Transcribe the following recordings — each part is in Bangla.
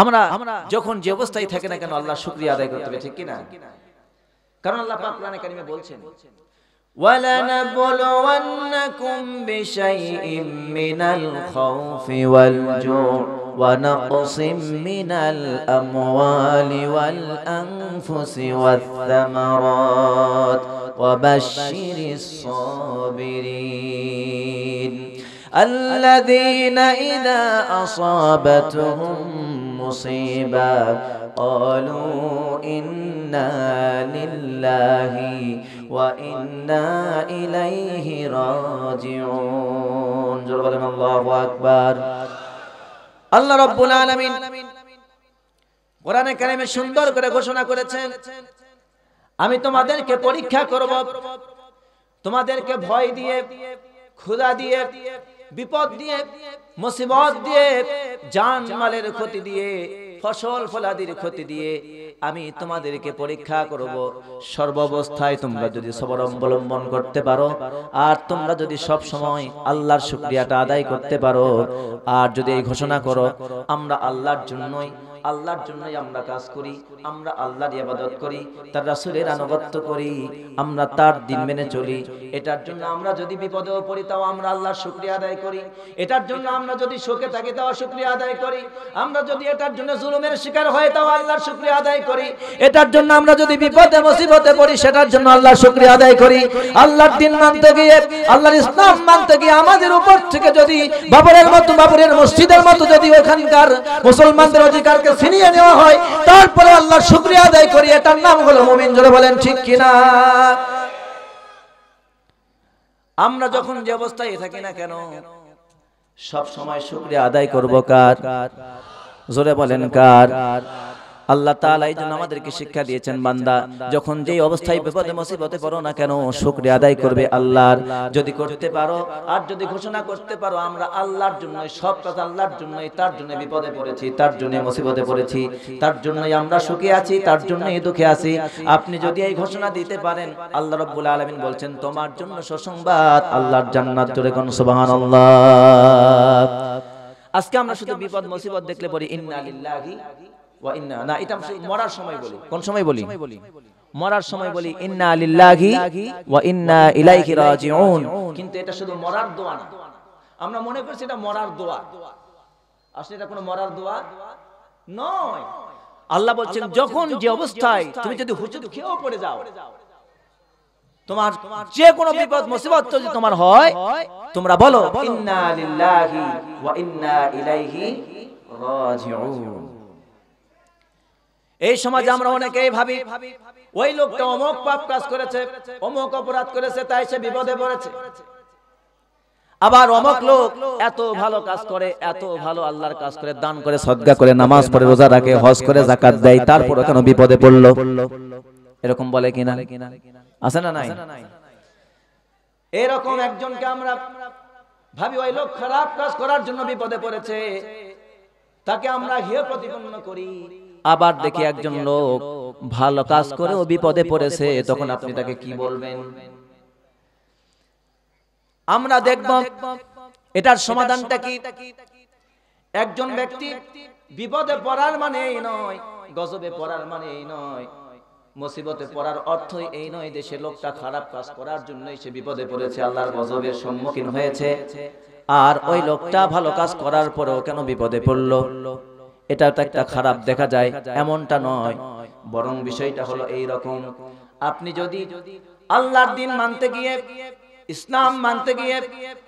আমরা যখন যে অবস্থায় থাকি না কেন আল্লাহ শুকরিয়া আদায় করতে হবে ঠিক কিনা কারণ আল্লাহ পাক কোরআনে কারিমে বলছেন ولنبلونكم بشيء من الخوف والجوع ونقص من الأموال والأنفس والثمرات وبشر الصابرين الذين إذا أصابتهم مصيبا قالوا إنا لله وإنا إليه راجعون جل بلن الله أكبر الله رب العالمين قرآن الكريم সুন্দর قرآن قرآن قرآن আমি তোমাদেরকে পরীক্ষা করব তোমাদেরকে ভয় দিয়ে ক্ষুধা দিয়ে বিপদ দিয়ে মুসিবত দিয়ে জান মালের ক্ষতি দিয়ে ফসল ফলাদির ক্ষতি দিয়ে আমি তোমাদেরকে পরীক্ষা করব সর্বাবস্থায় তোমরা যদি সবর অবলম্বন করতে পারো আর তোমরা যদি সব সময় আল্লাহর শুক্রিয়াটা আদায় করতে পারো আর যদি এই ঘোষণা করো আমরা আল্লাহর জন্যই আল্লাহর জন্যই আমরা কাজ করি আমরা আল্লাহর ইবাদত করি তার রাসূলের আনুগত্য করি আমরা তার দিন মেনে চলি এটার জন্য আমরা যদি বিপদেও পড়ি তাও আমরা আল্লাহর শুকরিয়া আদায় করি এটার জন্য আমরা যদি শোকে থাকি তাও শুকরিয়া আদায় করি আমরা যদি এটার জন্য জুলুমের শিকার হয় তাও আল্লাহর শুকরিয়া আদায় করি করি এটার জন্য আমরা যদি বিপদে মুসিবতে পড়ি সেটার জন্য আল্লাহ শুক্রিয়া আদায় করি আল্লাহর দিন মানতে গিয়ে আল্লাহর ইসলাম মানতে গিয়ে আমাদের উপর থেকে যদি বাবরের মতো বাবরের মসজিদের মতো যদি ওখানকার মুসলমানদের অধিকারকে ছিনিয়ে নেওয়া হয় তারপরে আল্লাহর শুক্রিয়া আদায় করি এটার নাম হলো মোমিন জোরে বলেন ঠিক কিনা আমরা যখন যে অবস্থায় থাকি না কেন সব সময় শুক্রিয়া আদায় করব কার জোরে বলেন কার আল্লাহ তালা এই জন্য আমাদেরকে শিক্ষা দিয়েছেন বান্দা যখন যে অবস্থায় বিপদে মসিবতে পড়ো না কেন শুক্রে আদায় করবে আল্লাহর যদি করতে পারো আর যদি ঘোষণা করতে পারো আমরা আল্লাহর জন্য সব কথা আল্লাহর জন্যই তার জন্য বিপদে পড়েছি তার জন্য মসিবতে পড়েছি তার জন্যই আমরা সুখে আছি তার জন্যই দুঃখে আছি আপনি যদি এই ঘোষণা দিতে পারেন আল্লাহ রব্বুল আলমিন বলছেন তোমার জন্য সুসংবাদ আল্লাহর জান্নাত জোরে কোন সুবাহান আল্লাহ আজকে আমরা শুধু বিপদ মসিবত দেখলে পড়ি ইন্না লিল্লাহি ইন্না না এটা মরার সময় বলি কোন সময় বলি মরার সময় বলি ইন্না লিল্লাহি ওয়া ইন্না ইলাইহি রাজিউন কিন্তু এটা শুধু মরার দোয়া না আমরা মনে করি এটা মরার দোয়া আসলে এটা কোনো মরার দোয়া নয় আল্লাহ বলছেন যখন যে অবস্থায় তুমি যদি হুজুর খেয়েও পড়ে যাও তোমার যে কোনো বিপদ মুসিবত যদি তোমার হয় তোমরা বলো ইন্না লিল্লাহি ওয়া ইন্না ইলাইহি রাজিউন এই সমাজে আমরা অনেকে ভাবি ওই লোকটা অমুক পাপ কাজ করেছে অমুক অপরাধ করেছে তাই সে বিপদে পড়েছে আবার অমক লোক এত ভালো কাজ করে এত ভালো আল্লাহর কাজ করে দান করে সদ্গা করে নামাজ পড়ে রোজা রাখে হজ করে জাকাত দেয় তারপর কেন বিপদে পড়লো এরকম বলে কিনা আছে না নাই এরকম একজনকে আমরা ভাবি ওই লোক খারাপ কাজ করার জন্য বিপদে পড়েছে তাকে আমরা হেয় প্রতিপন্ন করি আবার দেখি একজন লোক ভালো কাজ করে ও বিপদে পড়েছে তখন আপনি তাকে কি বলবেন আমরা দেখব এটার সমাধানটা কি একজন ব্যক্তি বিপদে পড়ার মানে এই নয় গজবে পড়ার মানে এই নয় মুসিবতে পড়ার অর্থ এই নয় যে সে লোকটা খারাপ কাজ করার জন্যই সে বিপদে পড়েছে আল্লাহর গজবের সম্মুখীন হয়েছে আর ওই লোকটা ভালো কাজ করার পরেও কেন বিপদে পড়লো এটা একটা খারাপ দেখা যায় এমনটা নয় বরং বিষয়টা হলো এই রকম আপনি যদি আল্লাহর দিন মানতে গিয়ে ইসলাম মানতে গিয়ে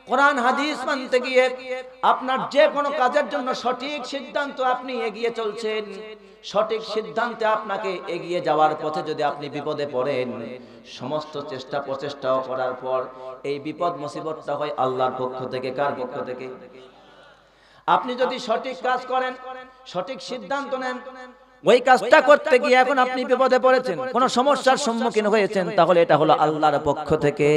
কোরআন হাদিস মানতে গিয়ে আপনার যে কোনো কাজের জন্য সঠিক সিদ্ধান্ত আপনি এগিয়ে চলছেন সঠিক সিদ্ধান্তে আপনাকে এগিয়ে যাওয়ার পথে যদি আপনি বিপদে পড়েন সমস্ত চেষ্টা প্রচেষ্টাও করার পর এই বিপদ মুসিবতটা হয় আল্লাহর পক্ষ থেকে কার পক্ষ থেকে আপনি যদি সঠিক কাজ করেন সঠিক সিদ্ধান্ত নেন ওই কাজটা করতে গিয়ে এখন আপনি বিপদে পড়েছেন কোনো সমস্যার সম্মুখীন হয়েছেন তাহলে এটা হলো আল্লাহর পক্ষ থেকে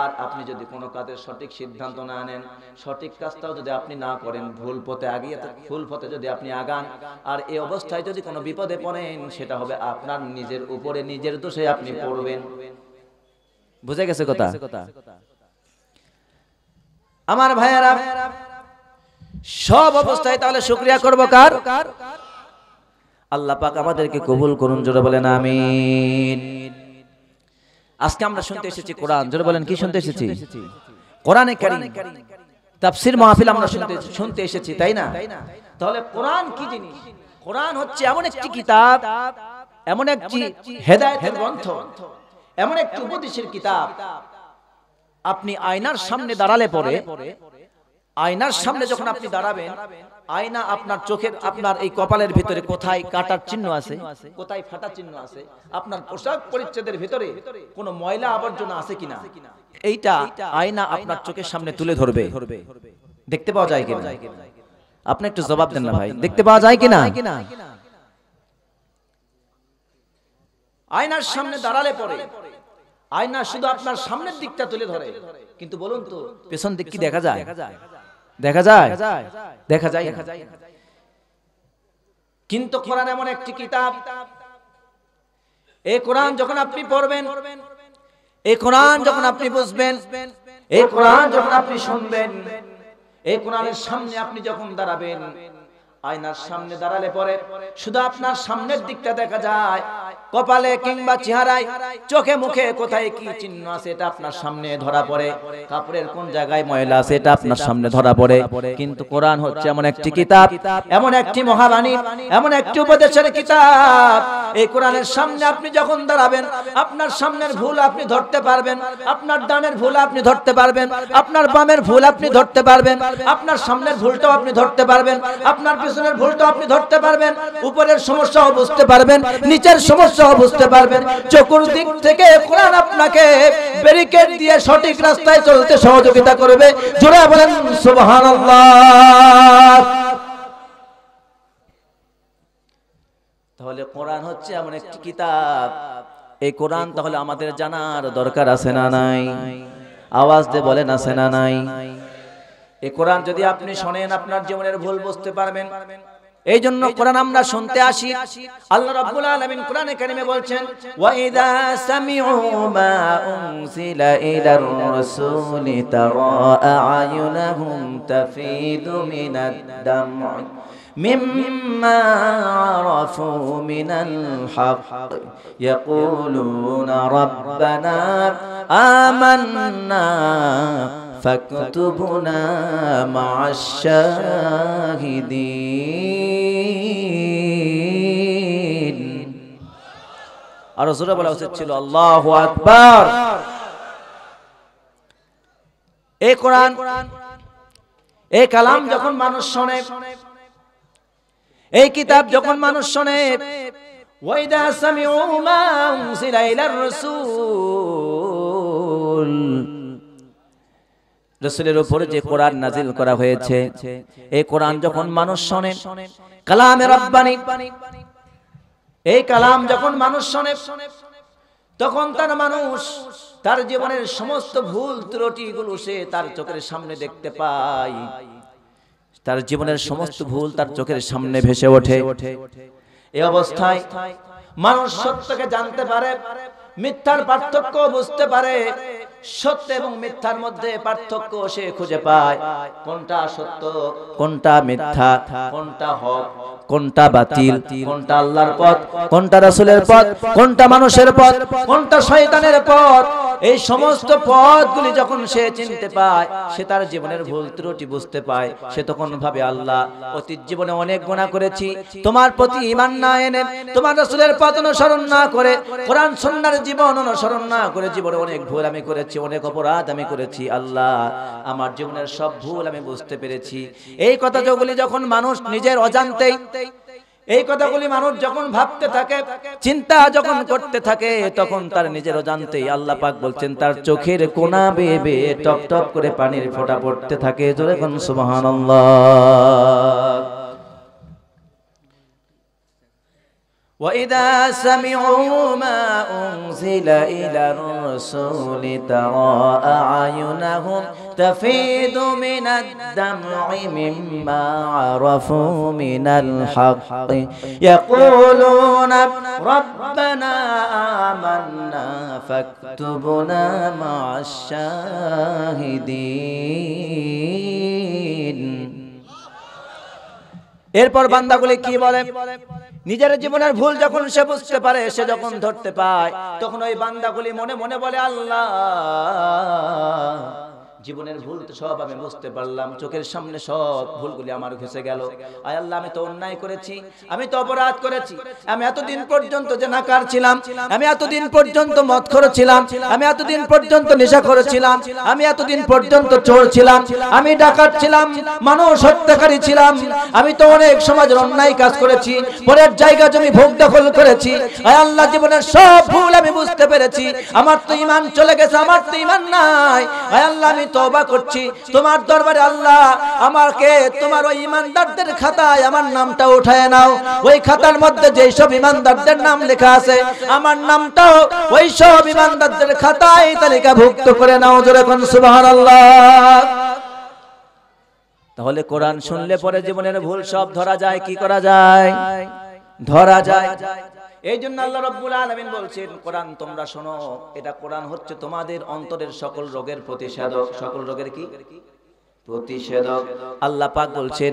আর আপনি যদি কোনো কাজে সঠিক সিদ্ধান্ত না নেন সঠিক কাজটাও যদি আপনি না করেন ভুল পথে আগিয়ে ভুল পথে যদি আপনি আগান আর এই অবস্থায় যদি কোনো বিপদে পড়েন সেটা হবে আপনার নিজের উপরে নিজের দোষে আপনি পড়বেন বুঝে গেছে কথা আমার ভাইয়ারা সব অবস্থায় তাহলে শুক্রিয়া করবো কার আল্লাপাক আমাদেরকে কবুল করুন জোরে বলেন আমি আজকে আমরা শুনতে এসেছি কোরআন জোরে বলেন কি শুনতে এসেছি কোরআনে কারিম মাহফিল আমরা শুনতে শুনতে এসেছি তাই না তাহলে কোরআন কি জিনিস কোরআন হচ্ছে এমন একটি কিতাব এমন একটি হেদায়তের গ্রন্থ এমন একটি উপদেশের কিতাব আপনি আয়নার সামনে দাঁড়ালে পরে আয়নার সামনে যখন আপনি দাঁড়াবেন আয়না আপনার চোখের আপনার এই কপালের ভিতরে কোথায় কাটার চিহ্ন আছে কোথায় ফাটার চিহ্ন আছে আপনার পোশাক পরিচ্ছদের ভিতরে কোন ময়লা আবর্জনা আছে কিনা এইটা আয়না আপনার চোখের সামনে তুলে ধরবে দেখতে পাওয়া যায় কিনা আপনি একটু জবাব দেন না ভাই দেখতে পাওয়া যায় কিনা আয়নার সামনে দাঁড়ালে পরে আয়না শুধু আপনার সামনের দিকটা তুলে ধরে কিন্তু বলুন তো পেছন দিক কি দেখা যায় দেখা যায় দেখা যায় কিন্তু কোরআন এমন একটি কিতাব এই কোরআন যখন আপনি পড়বেন এই কোরআন যখন আপনি বুঝবেন এই কোরআন যখন আপনি শুনবেন এই কোরআনের সামনে আপনি যখন দাঁড়াবেন আয়নার সামনে দাঁড়ালে পরে শুধু আপনার সামনের দিকটা দেখা যায় কপালে কিংবা চেহারায় চোখে মুখে কোথায় কি চিহ্ন আছে এটা আপনার সামনে ধরা পড়ে কাপড়ের কোন জায়গায় ময়লা আছে এটা আপনার সামনে ধরা পড়ে কিন্তু কোরআন হচ্ছে এমন একটি কিতাব এমন একটি মহাবাণী এমন একটি উপদেশের কিতাব এই কোরআনের সামনে আপনি যখন দাঁড়াবেন আপনার সামনের ভুল আপনি ধরতে পারবেন আপনার ডানের ভুল আপনি ধরতে পারবেন আপনার বামের ভুল আপনি ধরতে পারবেন আপনার সামনের ভুলটাও আপনি ধরতে পারবেন আপনার প্রশাসনের ভুলটা আপনি ধরতে পারবেন উপরের সমস্যাও বুঝতে পারবেন নিচের সমস্যাও বুঝতে পারবেন চতুর্দিক থেকে কোরআন আপনাকে ব্যারিকেড দিয়ে সঠিক রাস্তায় চলতে সহযোগিতা করবে জোরা বলেন সুবহানাল্লাহ তাহলে কোরআন হচ্ছে এমন একটি কিতাব এই কোরআন তাহলে আমাদের জানার দরকার আছে না নাই আওয়াজ দিয়ে বলেন আছে না নাই এই কোরআন যদি আপনি শোনেন আপনার জীবনের ভুল বুঝতে পারবেন এই জন্য কোরআন আমরা শুনতে আসি আল্লাহ রাব্বুল আলামিন কোরআনে কারিমে বলছেন ওয়া ইযা সামিউ মা উনসিলা ইলার রাসূলি তারা আয়ুনহুম তাফিদু মিনাদ দামউ مما عرفوا من الحق يقولون ربنا آمنا فاكتبنا مع الشاهدين আর জোরে বলা উচিত ছিল আল্লাহ আকবার এই কোরআন এই কালাম যখন মানুষ শোনে এই কিতাব যখন মানুষ শোনে ওয়াইদা সামিউ মা উনজিলা ইলার রাসূল রসুলের উপরে যে কোরআন নাজিল করা হয়েছে এই কোরআন যখন মানুষ শোনে কালামের রব্বানি এই কালাম যখন মানুষ শোনে তখন তার মানুষ তার জীবনের সমস্ত ভুল ত্রুটিগুলো সে তার চোখের সামনে দেখতে পায় তার জীবনের সমস্ত ভুল তার চোখের সামনে ভেসে ওঠে এই অবস্থায় মানুষ সত্যকে জানতে পারে মিথ্যার পার্থক্য বুঝতে পারে সত্য এবং মিথ্যার মধ্যে পার্থক্য সে খুঁজে পায় কোনটা সত্য কোনটা মিথ্যা কোনটা হক কোনটা বাতিল কোনটা আল্লাহর পথ কোনটা রাসুলের পথ কোনটা মানুষের পথ কোনটা শয়তানের পথ এই সমস্ত পথগুলি যখন সে চিনতে পায় সে তার জীবনের ভুল ত্রুটি বুঝতে পায় সে তখন ভাবে আল্লাহ অতীত জীবনে অনেক গুণা করেছি তোমার প্রতি ইমান না এনে তোমার রাসুলের পথ অনুসরণ না করে কোরআন সন্ন্যার জীবন অনুসরণ না করে জীবনে অনেক ভুল আমি করেছি অনেক অপরাধ আমি করেছি আল্লাহ আমার জীবনের সব ভুল আমি বুঝতে পেরেছি এই কথা যেগুলি যখন মানুষ নিজের অজান্তেই এই কথাগুলি মানুষ যখন ভাবতে থাকে চিন্তা যখন করতে থাকে তখন তার নিজেরও জানতে আল্লাহ পাক বলছেন তার চোখের কোনা বেয়ে বেয়ে টপ টপ করে পানির ফোঁটা পড়তে থাকে জোরে কোন সুবহানাল্লাহ وإذا سمعوا ما أنزل إلى الرسول ترى أعينهم تفيد من الدمع مما عرفوا من الحق يقولون ربنا آمنا فاكتبنا مع الشاهدين এরপর বান্দাগুলি কি বলে নিজের জীবনের ভুল যখন সে বুঝতে পারে সে যখন ধরতে পায় তখন ওই বান্দাগুলি মনে মনে বলে আল্লাহ জীবনের ভুল তো সব আমি বুঝতে পারলাম চোখের সামনে সব ভুলগুলি আমার ঘেসে গেল আয় আল্লাহ আমি তো অন্যায় করেছি আমি তো অপরাধ করেছি আমি এতদিন পর্যন্ত যে নাকার ছিলাম আমি এতদিন পর্যন্ত মত করেছিলাম আমি এতদিন পর্যন্ত নেশা করেছিলাম আমি এতদিন পর্যন্ত চোর ছিলাম আমি ডাকাত ছিলাম মানুষ হত্যাকারী ছিলাম আমি তো অনেক সমাজের অন্যায় কাজ করেছি পরের জায়গা জমি ভোগ দখল করেছি আয় আল্লাহ জীবনের সব ভুল আমি বুঝতে পেরেছি আমার তো ইমান চলে গেছে আমার তো ইমান নাই আয় আল্লাহ আমি তওবা করছি তোমার দরবারে আল্লাহ আমাকে তোমার ওই ইমানদারদের খাতায় আমার নামটা উঠায় নাও ওই খাতার মধ্যে যেই সব ইমানদারদের নাম লেখা আছে আমার নামটাও ওই সব ইমানদারদের খাতায় তালিকাভুক্ত করে নাও জোরে যেরকম সুবহানাল্লাহ তাহলে কোরআন শুনলে পরে জীবনের ভুল সব ধরা যায় কি করা যায় ধরা যায় এই জন্য আল্লাহ রব্বুল আলমিন বলছেন কোরআন তোমরা শোনো এটা কোরআন হচ্ছে তোমাদের অন্তরের সকল রোগের প্রতিষেধক সকল রোগের কি প্রতিষেধক আল্লাহ পাক বলছেন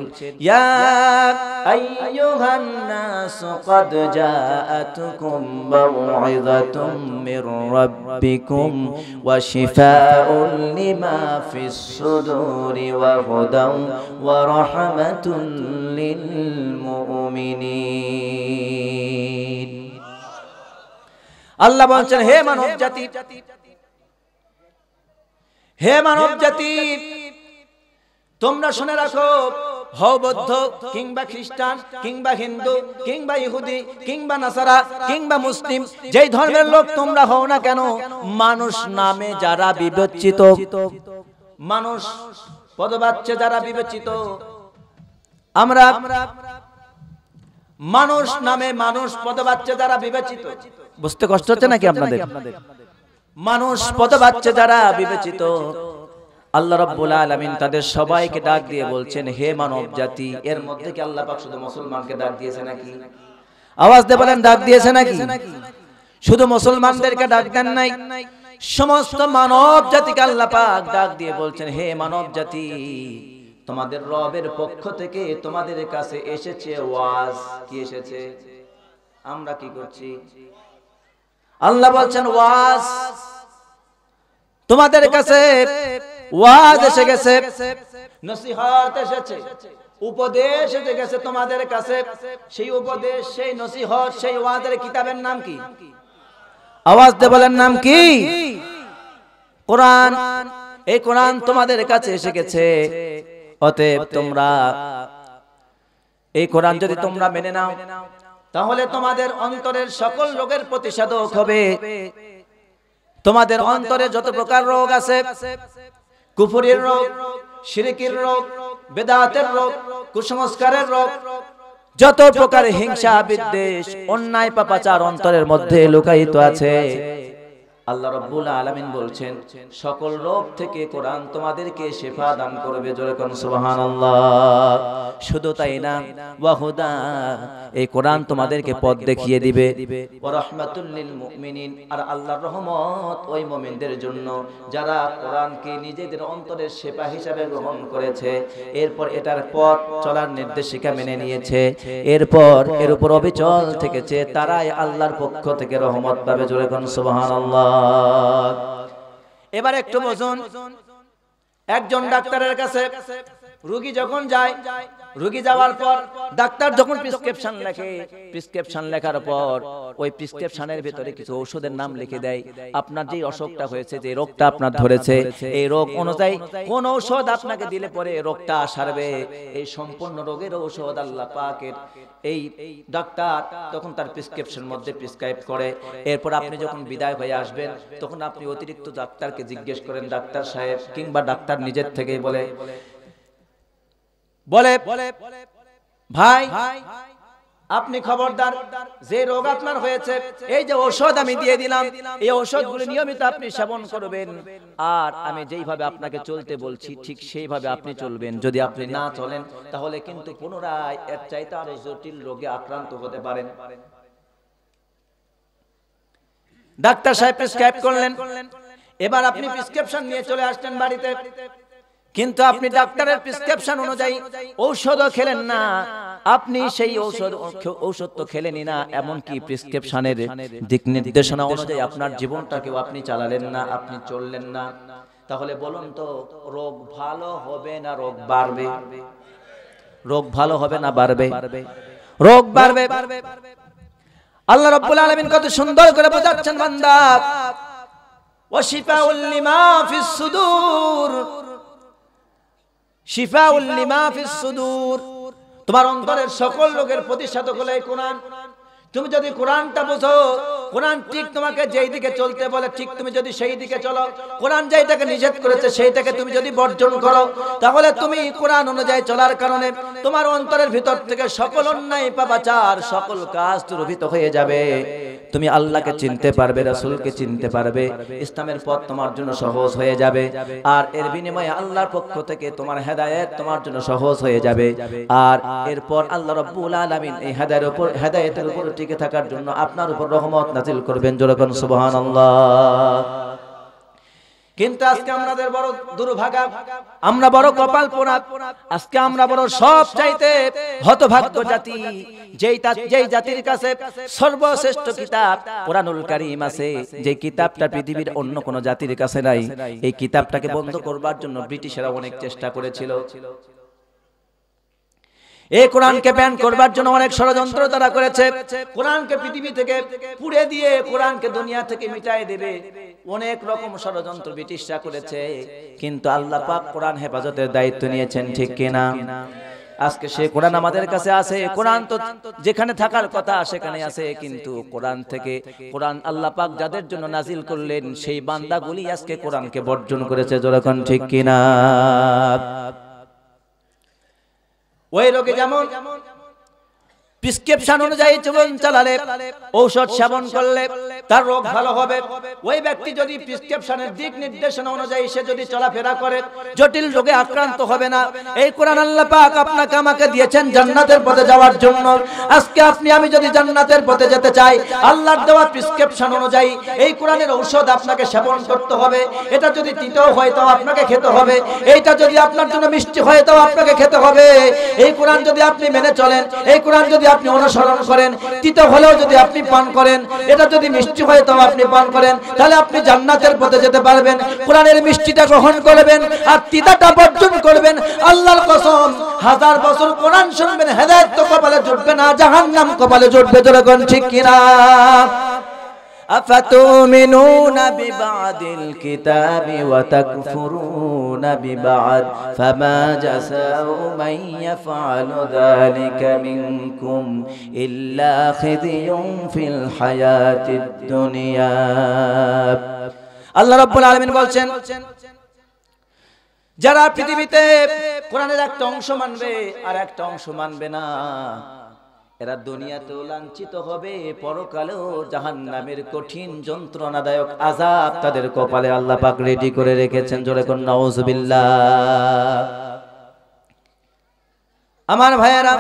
ইয়া আল্লাহ বলছেন হে মানব জাতি হে মানব জাতি তোমরা শুনে রাখো হও বৌদ্ধ কিংবা খ্রিস্টান কিংবা হিন্দু কিংবা ইহুদি কিংবা নাসারা কিংবা মুসলিম যেই ধর্মের লোক তোমরা হও না কেন মানুষ নামে যারা বিবেচিত মানুষ পদবাচ্যে যারা বিবেচিত আমরা মানুষ নামে মানুষ পদবাচ্যে যারা বিবেচিত বুঝতে কষ্ট হচ্ছে নাকি আপনাদের মানুষ পথে পদবাচ্চে যারা বিবেচিত আল্লাহ রব্বুল আলামিন তাদের সবাইকে ডাক দিয়ে বলছেন হে মানব জাতি এর মধ্যে কি আল্লাহ পাক শুধু মুসলমানকে ডাক দিয়েছে নাকি আওয়াজ দিয়ে বলেন ডাক দিয়েছে নাকি শুধু মুসলমানদেরকে ডাক দেন নাই সমস্ত মানব জাতিকে আল্লাহ পাক ডাক দিয়ে বলছেন হে মানব জাতি তোমাদের রবের পক্ষ থেকে তোমাদের কাছে এসেছে ওয়াজ কি এসেছে আমরা কি করছি আল্লাহ বলছেন ওয়াজ তোমাদের কাছে ওয়াজ এসে গেছে নসিহত এসেছে উপদেশ এসে গেছে তোমাদের কাছে সেই উপদেশ সেই নসিহত সেই ওয়াজের কিতাবের নাম কি আওয়াজ দে বলেন নাম কি কোরআন এই কোরআন তোমাদের কাছে এসে গেছে অতএব তোমরা এই কোরআন যদি তোমরা মেনে নাও তাহলে তোমাদের অন্তরের সকল রোগের প্রতিষেধক হবে তোমাদের অন্তরে যত প্রকার রোগ আছে কুফুরের রোগ সিরিকির রোগ বেদাতের রোগ কুসংস্কারের রোগ যত প্রকার হিংসা বিদ্বেষ অন্যায় পাপাচার অন্তরের মধ্যে লুকায়িত আছে আল্লাহ রব্বুল আলমিন বলছেন সকল রোগ থেকে কোরআন তোমাদেরকে শেফা দান করবে যেরকম সুবাহান শুধু তাই না ওয়াহুদা এই কোরআন তোমাদেরকে পথ দেখিয়ে দিবে আর আল্লাহ রহমত ওই মুমিনদের জন্য যারা কোরআনকে নিজেদের অন্তরের শেফা হিসাবে গ্রহণ করেছে এরপর এটার পথ চলার নির্দেশিকা মেনে নিয়েছে এরপর এর উপর অবিচল থেকেছে তারাই আল্লাহর পক্ষ থেকে রহমত পাবে যেরকম সুবাহান আল্লাহ এবার একটু বসুন একজন ডাক্তারের কাছে রুগী যখন যায় রোগী যাওয়ার পর ডাক্তার যখন প্রেসক্রিপশন লেখে প্রেসক্রিপশন লেখার পর ওই প্রেসক্রিপশনের ভিতরে কিছু ঔষধের নাম লিখে দেয় আপনার যে অসুখটা হয়েছে যে রোগটা আপনার ধরেছে এই রোগ অনুযায়ী কোন ঔষধ আপনাকে দিলে পরে রোগটা সারবে এই সম্পূর্ণ রোগের ঔষধ আল্লাহ পাকের এই ডাক্তার তখন তার প্রেসক্রিপশন মধ্যে প্রেসক্রাইব করে এরপর আপনি যখন বিদায় হয়ে আসবেন তখন আপনি অতিরিক্ত ডাক্তারকে জিজ্ঞেস করেন ডাক্তার সাহেব কিংবা ডাক্তার নিজের থেকেই বলে বলে ভাই আপনি খবরদার যে রোগ আপনার হয়েছে এই যে ঔষধ আমি দিয়ে দিলাম এই ঔষধগুলো নিয়মিত আপনি সেবন করবেন আর আমি যেইভাবে আপনাকে চলতে বলছি ঠিক সেইভাবে আপনি চলবেন যদি আপনি না চলেন তাহলে কিন্তু পুনরায় এর চাইতে আরো জটিল রোগে আক্রান্ত হতে পারেন ডাক্তার সাহেব প্রেসক্রাইব করলেন এবার আপনি প্রেসক্রিপশন নিয়ে চলে আসলেন বাড়িতে কিন্তু আপনি ডাক্তারের প্রেসক্রিপশন অনুযায়ী ঔষধও খেলেন না আপনি সেই ঔষধ ঔষধ তো খেলেনি না এমনকি প্রেসক্রিপশনের দিক নির্দেশনা অনুযায়ী আপনার জীবনটাকেও আপনি চালালেন না আপনি চললেন না তাহলে বলুন তো রোগ ভালো হবে না রোগ বাড়বে রোগ ভালো হবে না বাড়বে রোগ বাড়বে আল্লাহ রাব্বুল আলামিন কত সুন্দর করে বোঝাচ্ছেন বান্দা ওয়া শিফাউল লিমা ফিস সুদুর তোমার অন্তরের সকল লোকের প্রতিষেধক হলো এই কোরআন তুমি যদি কোরআনটা বোঝো কোরআন ঠিক তোমাকে যেই দিকে চলতে বলে ঠিক তুমি যদি সেই দিকে চলো কোরআন যেইটাকে নিষেধ করেছে সেইটাকে তুমি যদি বর্জন করো তাহলে তুমি কোরআন অনুযায়ী চলার কারণে তোমার অন্তরের ভিতর থেকে সকল অন্যায় পাবাচার সকল কাজ দুরভিত হয়ে যাবে তুমি আল্লাহকে চিনতে পারবে রাসুলকে চিনতে পারবে ইসলামের পথ তোমার জন্য সহজ হয়ে যাবে আর এর বিনিময়ে আল্লাহর পক্ষ থেকে তোমার হেদায়ত তোমার জন্য সহজ হয়ে যাবে আর এরপর আল্লাহ রব্বুল আলামিন এই হেদায়ের উপর হেদায়তের উপর টিকে থাকার জন্য আপনার উপর রহমত নাজিল করবেন যেরকম সুবহানাল্লাহ কিন্তু আজকে আমাদের বড় দুর্ভাগা আমরা বড় কপাল পোড়া আজকে আমরা বড় সব চাইতে হতভাগ্য জাতি যেই যেই জাতির কাছে সর্বশ্রেষ্ঠ কিতাব কোরআনুল কারীম আছে যে কিতাবটা পৃথিবীর অন্য জাতির কাছে নাই এই কিতাবটাকে বন্ধ করবার জন্য ব্রিটিশরা অনেক চেষ্টা করেছিল এই কোরআনকে ব্যান করবার জন্য অনেক ষড়যন্ত্র তারা করেছে কোরআনকে পৃথিবী থেকে পুড়ে দিয়ে কোরআনকে দুনিয়া থেকে মিটাই দেবে অনেক রকম ষড়যন্ত্র ব্রিটিশরা করেছে কিন্তু আল্লাহ পাক কোরআন হেফাজতের দায়িত্ব নিয়েছেন ঠিক কিনা আজকে সে কোরআন আমাদের কাছে আছে কোরআন তো যেখানে থাকার কথা সেখানে আছে কিন্তু কোরআন থেকে কোরআন আল্লাহ পাক যাদের জন্য নাজিল করলেন সেই বান্দাগুলি আজকে কোরআনকে বর্জন করেছে যখন ঠিক কিনা ওই লোকে যেমন প্রিসক্রিপশন অনুযায়ী জীবন চালালে ঔষধ সেবন করলে তার রোগ ভালো হবে ওই ব্যক্তি যদি প্রিসক্রিপশনের দিক নির্দেশনা অনুযায়ী সে যদি চলাফেরা করে জটিল রোগে আক্রান্ত হবে না এই কোরআন আল্লাহ পাক আপনাকে আমাকে দিয়েছেন জান্নাতের পথে যাওয়ার জন্য আজকে আপনি আমি যদি জান্নাতের পথে যেতে চাই আল্লাহর দেওয়া প্রিসক্রিপশন অনুযায়ী এই কোরআনের ঔষধ আপনাকে সেবন করতে হবে এটা যদি তিতেও হয় তাও আপনাকে খেতে হবে এইটা যদি আপনার জন্য মিষ্টি হয় তাও আপনাকে খেতে হবে এই কোরআন যদি আপনি মেনে চলেন এই কোরআন যদি আপনি অনুসরণ করেন তিত হলেও যদি আপনি পান করেন এটা যদি মিষ্টি হয় তাও আপনি পান করেন তাহলে আপনি জান্নাতের পথে যেতে পারবেন কোরআনের মিষ্টিটা গ্রহণ করবেন আর তিতাটা বর্জন করবেন আল্লাহর কসম হাজার বছর কোরআন শুনবেন হেদায়ত কপালে জুটবে না জাহান্নাম কপালে জুটবে যেরকম ঠিক কিনা أفتؤمنون ببعض الكتاب وتكفرون ببعض فما جزاء من يفعل ذلك منكم إلا خزي في الحياة الدنيا আল্লাহ রব্বুল আলমিন বলছেন যারা পৃথিবীতে কোরআনের একটা অংশ মানবে আর একটা অংশ মানবে না এরা দুনিয়াতেও লাঞ্ছিত হবে পরকালেও জাহান নামের কঠিন যন্ত্রণাদায়ক আজাব তাদের কপালে আল্লাহ পাক রেডি করে রেখেছেন জোরে কোন নওয়াজবিল্লা আমার ভাইয়েরা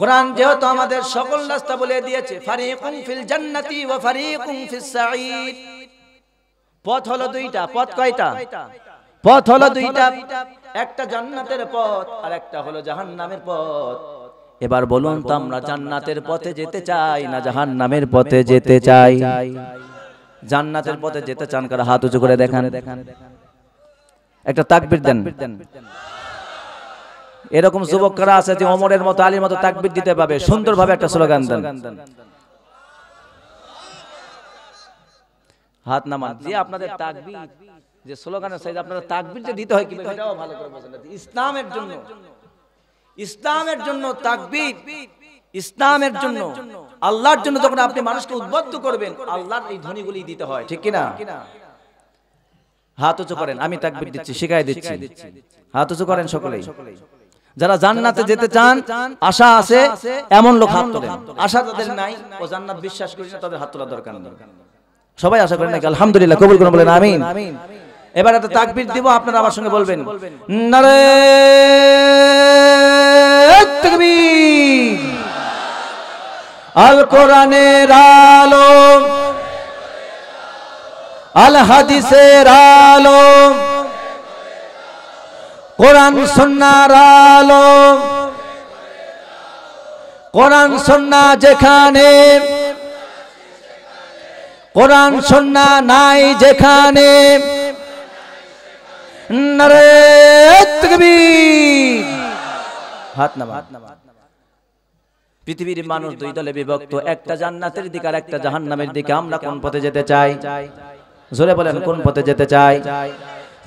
কোরআন যেহেতু আমাদের সকল রাস্তা বলে দিয়েছে ফারিকুম ফিল জান্নাতি ওয়া ফারিকুম ফিস সাঈদ পথ হলো দুইটা পথ কয়টা পথ হলো দুইটা একটা জান্নাতের পথ আর একটা হলো জাহান্নামের পথ এবার বলুন তো আমরা জান্নাতের পথে যেতে চাই না জাহান নামের পথে যেতে চাই জান্নাতের পথে যেতে চান কারা হাত উঁচু করে দেখান একটা তাকবির দেন এরকম যুবকরা আছে যে অমরের মতো আলীর মতো তাকবির দিতে পাবে সুন্দরভাবে একটা স্লোগান দেন হাত নামান যে আপনাদের তাকবির যে স্লোগানের সাইজ আপনারা তাকবির যে দিতে হয় কিন্তু এটাও ভালো করে ইসলামের জন্য ইসলামের জন্য তাকবির ইসলামের জন্য আল্লাহর জন্য যখন আপনি মানুষকে উদ্বুদ্ধ করবেন আল্লাহর এই ধ্বনিগুলি দিতে হয় ঠিক কিনা হাত উঁচু করেন আমি তাকবীর দিচ্ছি শিখাই দিচ্ছি হাত উঁচু করেন সকলেই যারা জান্নাতে যেতে চান আশা আছে এমন লোক হাত তোলেন আশা তাদের নাই ও জান্নাত বিশ্বাস করি না তাদের হাত তোলা দরকার সবাই আশা করেন নাকি আলহামদুলিল্লাহ কবুল করুন বলেন আমিন আমিন এবার একটা তাকবির দিব আপনারা আমার সঙ্গে বলবেন আল কোরআনের আলো আল হাদিসের আলো কোরআন সন্ন্যার আলো কোরআন সন্না যেখানে কোরআন সন্না নাই যেখানে পৃথিবীর মানুষ দুই দলে বিভক্ত একটা জান্নাতের দিকে আর একটা জাহান্নামের দিকে আমরা কোন পথে যেতে চাই জোরে বলেন কোন পথে যেতে চাই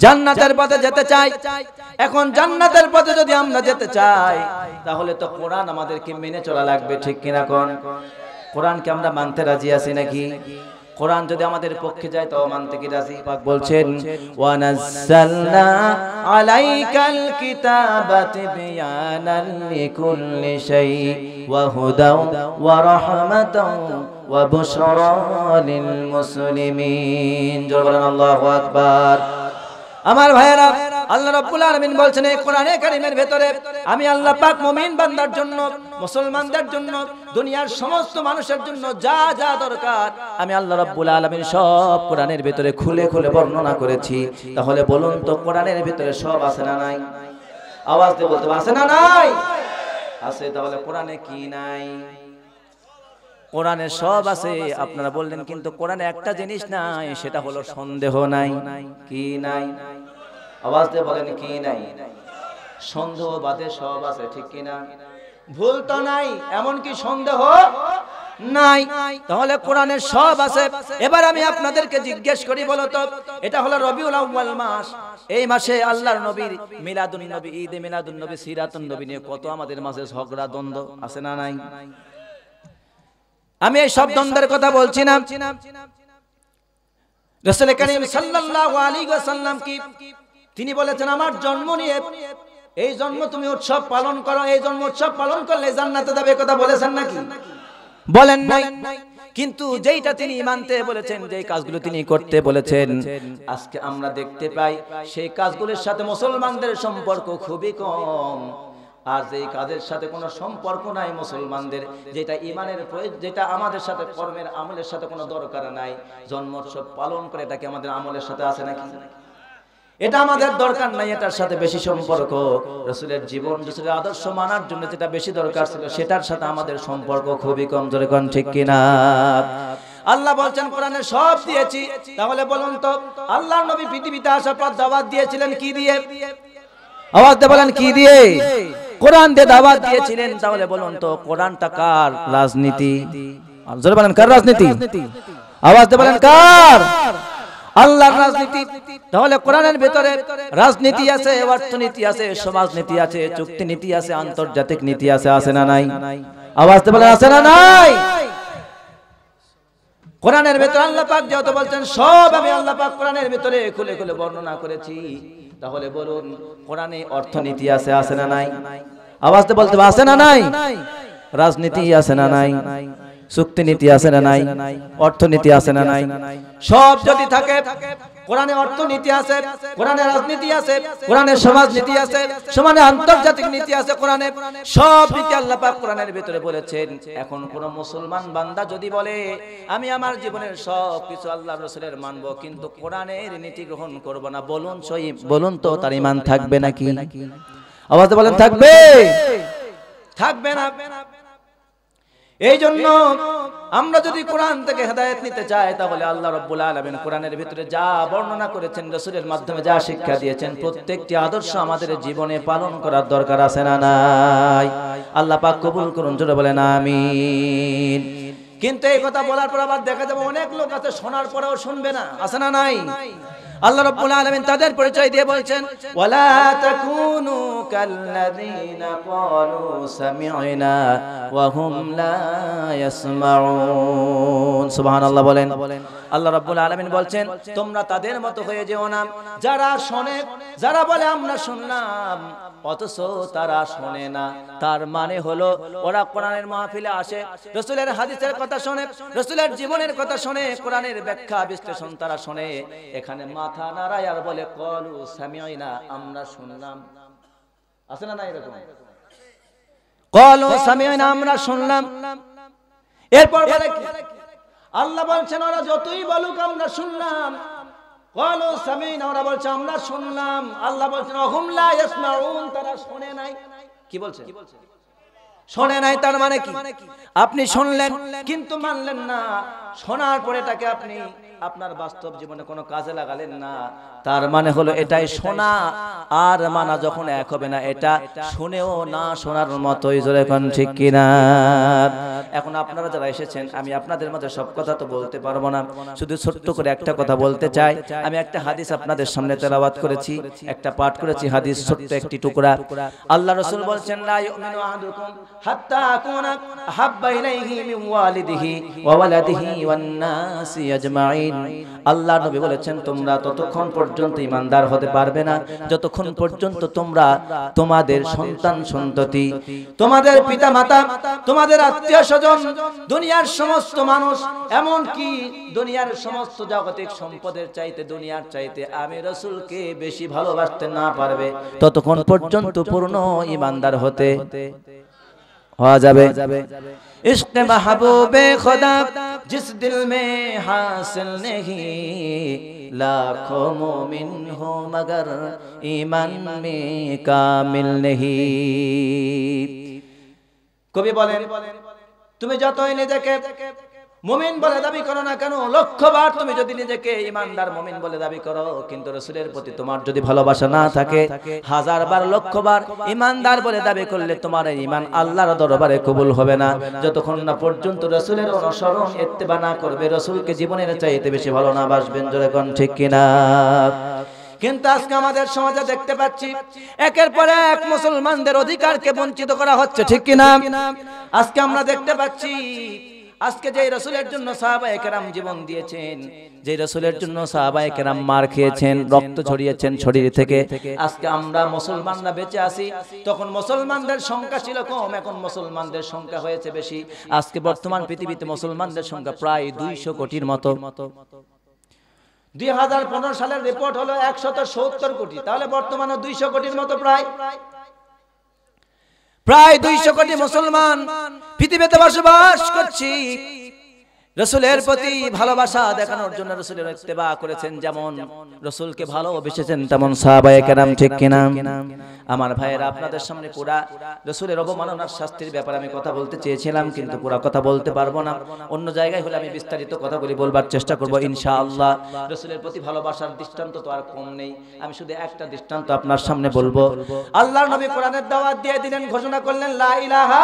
জান্নাতের পথে যেতে চাই এখন জান্নাতের পথে যদি আমরা যেতে চাই তাহলে তো কোরআন আমাদেরকে মেনে চলা লাগবে ঠিক কিনা কোরআনকে আমরা মানতে রাজি আছি নাকি কোরআন যদি আমাদের পক্ষে যায় তো মানতে কি রাজি পাক বলছেন ওয়ানাজ্জালনা আলাইকাল কিতাবা তিবয়ানাল লিকুল্লি শাই ওয়া হুদাও ওয়া রাহমাতাও ওয়া বুশরা লিল মুসলিমিন জোরে বলেন আল্লাহু আকবার আমার ভাইরা আল্লাহ রাব্বুল আলামিন বলছেন এই কোরআনে কারীমের ভিতরে আমি আল্লাহ পাক মুমিন বান্দার জন্য মুসলমানদের জন্য দুনিয়ার সমস্ত মানুষের জন্য যা যা দরকার আমি আল্লাহ রাব্বুল আলামিন সব কোরআনের ভিতরে খুলে খুলে বর্ণনা করেছি তাহলে বলুন তো কোরআনের ভিতরে সব আছে না নাই আওয়াজ দিয়ে বলতে আছে না নাই আছে তাহলে কোরআনে কি নাই কোরআনে সব আছে আপনারা বললেন কিন্তু কোরআনে একটা জিনিস নাই সেটা হলো সন্দেহ নাই কি নাই আওয়াজ দিয়ে বলেন কি নাই সন্দেহ বাদে সব আছে ঠিক কিনা ভুল তো নাই এমনকি সন্দেহ নাই তাহলে কোরআনে সব আছে এবার আমি আপনাদেরকে জিজ্ঞেস করি বলো তো এটা হলো রবিউল আউয়াল মাস এই মাসে আল্লাহর নবীর মিলাদুন নবী ঈদ মিলাদুন নবী সিরাতুন নবী নিয়ে কত আমাদের মাঝে ঝগড়া দ্বন্দ্ব আছে না নাই আমি এই সব দ্বন্দ্বের কথা বলছি না রসুল করিম সাল্লাল্লাহু আলাইহি ওয়াসাল্লাম কি তিনি বলেছেন আমার জন্ম নিয়ে এই জন্ম তুমি উৎসব পালন করো এই জন্ম উৎসব পালন করলে জান্নাতে যাবে কথা বলেছেন নাকি বলেন নাই কিন্তু যেইটা তিনি মানতে বলেছেন যে কাজগুলো তিনি করতে বলেছেন আজকে আমরা দেখতে পাই সেই কাজগুলোর সাথে মুসলমানদের সম্পর্ক খুবই কম আর যেই কাজের সাথে কোনো সম্পর্ক নাই মুসলমানদের যেটা ইমানের যেটা আমাদের সাথে কর্মের আমলের সাথে কোনো দরকার নাই জন্মোৎসব পালন করে এটাকে আমাদের আমলের সাথে আছে নাকি এটা আমাদের দরকার নাই এটার সাথে বেশি সম্পর্ক রসুলের জীবন রসুলের আদর্শ মানার জন্য যেটা বেশি দরকার ছিল সেটার সাথে আমাদের সম্পর্ক খুবই কম ধরে কম ঠিক কিনা আল্লাহ বলছেন কোরআনে সব দিয়েছি তাহলে বলুন তো আল্লাহ নবী পৃথিবীতে আসার পর দাওয়াত দিয়েছিলেন কি দিয়ে আওয়াজ দিয়ে বলেন কি দিয়ে কোরআন দিয়ে দাওয়াত দিয়েছিলেন তাহলে বলুন তো কোরআনটা কার রাজনীতি জোরে বলেন কার রাজনীতি আওয়াজ দিয়ে বলেন কার আল্লাহর রাজনীতি তাহলে কোরআনের ভেতরে রাজনীতি আছে অর্থনীতি আছে সমাজ নীতি আছে চুক্তি নীতি আছে আন্তর্জাতিক নীতি আছে আছে না নাই আওয়াজতে বলে আছে না নাই কোরআনের ভেতরে আল্লাহ পাক যত বলছেন সব আমি আল্লাহ পাক কোরআনের ভেতরে খুলে খুলে বর্ণনা করেছি তাহলে বলুন কোরআনে অর্থনীতি আছে আছে না নাই আওয়াজতে বলতে আছে না নাই রাজনীতি আছে না নাই চুক্তি নীতি আছে না নাই অর্থনীতি আছে না নাই সব যদি থাকে কোরআনে অর্থনীতি আছে কোরআনে রাজনীতি আছে কোরআনে সমাজ নীতি আছে সমানে আন্তর্জাতিক নীতি আছে কোরআনে সব নীতি আল্লাহ পাক কোরআনের ভিতরে বলেছেন এখন কোন মুসলমান বান্দা যদি বলে আমি আমার জীবনের সব কিছু আল্লাহ রাসূলের মানব কিন্তু কোরআনের নীতি গ্রহণ করব না বলুন সহি বলুন তো তার ঈমান থাকবে নাকি আওয়াজে বলেন থাকবে থাকবে না এই জন্য আমরা যদি কোরআন থেকে হেদায়ত নিতে চাই তাহলে আল্লাহ রব্বুল আলমিন কোরআনের ভিতরে যা বর্ণনা করেছেন রসুলের মাধ্যমে যা শিক্ষা দিয়েছেন প্রত্যেকটি আদর্শ আমাদের জীবনে পালন করার দরকার আছে না নাই আল্লাহ পাক কবুল করুন জোরে বলেন আমি কিন্তু এই কথা বলার পর আবার দেখা যাবে অনেক লোক আছে শোনার পরেও শুনবে না আছে না নাই আল্লাহ রাব্বুল আলামিন তাদের পরিচয় দিয়ে বলছেন ওয়ালা তাকুনু কাল্লাযিনা ক্বালু সামি'না ওয়া হুম লা ইয়াসমাউন সুবহানাল্লাহ বলেন আল্লাহ রাব্বুল আলামিন বলছেন তোমরা তাদের মতো হয়ে যেও না যারা শুনে যারা বলে আমরা শুনলাম অথচ তারা শুনে না তার মানে হলো ওরা কোরআনের মাহফিলে আসে রসুলের হাদিসের কথা শোনে রসুলের জীবনের কথা শোনে কোরআনের ব্যাখ্যা বিশ্লেষণ তারা শোনে এখানে মা মাথা নাড়ায় আর বলে কলু সামিয়াই না আমরা শুনলাম আছে না না এরকম কলু সামিয়াই না আমরা শুনলাম এরপর বলে আল্লাহ বলছেন ওরা যতই বলুক আমরা শুনলাম কলু সামিয়াই না ওরা বলছে আমরা শুনলাম আল্লাহ বলছেন অহুমলা ইয়াসমাউন তারা শুনে নাই কি বলছে কি বলছে শোনে নাই তার মানে কি মানে আপনি শুনলেন কিন্তু মানলেন না শোনার পরে এটাকে আপনি আপনার বাস্তব জীবনে কোনো কাজে লাগালেন না তার মানে হলো মানে এটাই শোনা আর মানা যখন এক হবে না এটা শুনেও না শোনার মতোই জোরে ঠিক কিনা এখন আপনারা যারা এসেছেন আমি আপনাদের মধ্যে সব কথা তো বলতে পারবো না শুধু ছোট্ট করে একটা কথা বলতে চাই আমি একটা হাদিস আপনাদের সামনে তেলাবাদ করেছি একটা পাঠ করেছি হাদিস ছোট্ট একটি টুকরা আল্লাহ রসুল বলছেন আল্লাহ নবী বলেছেন তোমরা ততক্ষণ পর্যন্ত ইমানদার হতে পারবে না যতক্ষণ পর্যন্ত তোমরা তোমাদের সন্তান সন্ততি তোমাদের পিতা মাতা তোমাদের আত্মীয় স্বজন দুনিয়ার সমস্ত মানুষ এমন কি দুনিয়ার সমস্ত জাগতিক সম্পদের চাইতে দুনিয়ার চাইতে আমি রসুলকে বেশি ভালোবাসতে না পারবে ততক্ষণ পর্যন্ত পূর্ণ ইমানদার হতে হওয়া যাবে ইশক মাহবুবে খোদা জিস দিল মে হাসিল নেহি লাখো মুমিন হো মগর ঈমান মে কামিল নেহি কবি বলেন তুমি যতই নিজেকে মুমিন বলে দাবি করো না কেন লক্ষ্যবার তুমি যদি নিজেকে ইমানদার মুমিন বলে দাবি করো কিন্তু রসুলের প্রতি তোমার যদি ভালোবাসা না থাকে হাজার বার লক্ষ্যবার ইমানদার বলে দাবি করলে তোমার ইমান আল্লাহর দরবারে কবুল হবে না যতক্ষণ না পর্যন্ত রসুলের অনুসরণ এত্তেবা না করবে রসুলকে জীবনের চাইতে বেশি ভালো না বাসবেন জোরে কোন ঠিক কিনা কিন্তু আজকে আমাদের সমাজে দেখতে পাচ্ছি একের পর এক মুসলমানদের অধিকারকে বঞ্চিত করা হচ্ছে ঠিক কি না আজকে আমরা দেখতে পাচ্ছি আজকে যে রসুলের জন্য সাহাবায়ে কেরাম জীবন দিয়েছেন যে রসুলের জন্য সাহাবায়ে কেরাম মার খেয়েছেন রক্ত ছড়িয়েছেন শরীর থেকে আজকে আমরা মুসলমানরা বেঁচে আছি তখন মুসলমানদের সংখ্যা ছিল কম এখন মুসলমানদের সংখ্যা হয়েছে বেশি আজকে বর্তমান পৃথিবীতে মুসলমানদের সংখ্যা প্রায় দুইশো কোটির মতো দুই সালের রিপোর্ট হলো একশো সত্তর কোটি তাহলে বর্তমানে দুইশো কোটির মতো প্রায় প্রায় দুইশো কোটি মুসলমান পৃথিবীতে বসবাস করছি রসুলের প্রতি ভালোবাসা দেখানোর জন্য রসুলের ইত্তেবা করেছেন যেমন রসুলকে ভালোবেসেছেন তেমন সাহাবায়ে কেরাম ঠিক কিনা আমার ভাইয়েরা আপনাদের সামনে পুরা রসুলের অবমাননার শাস্তির ব্যাপারে আমি কথা বলতে চেয়েছিলাম কিন্তু পুরা কথা বলতে পারবো না অন্য জায়গায় হলে আমি বিস্তারিত কথাগুলি বলবার চেষ্টা করবো ইনশাআল্লাহ রসুলের প্রতি ভালোবাসার দৃষ্টান্ত তো আর কম নেই আমি শুধু একটা দৃষ্টান্ত আপনার সামনে বলবো আল্লাহ নবী কোরআনের দাওয়াত দিয়ে দিলেন ঘোষণা করলেন লা ইলাহা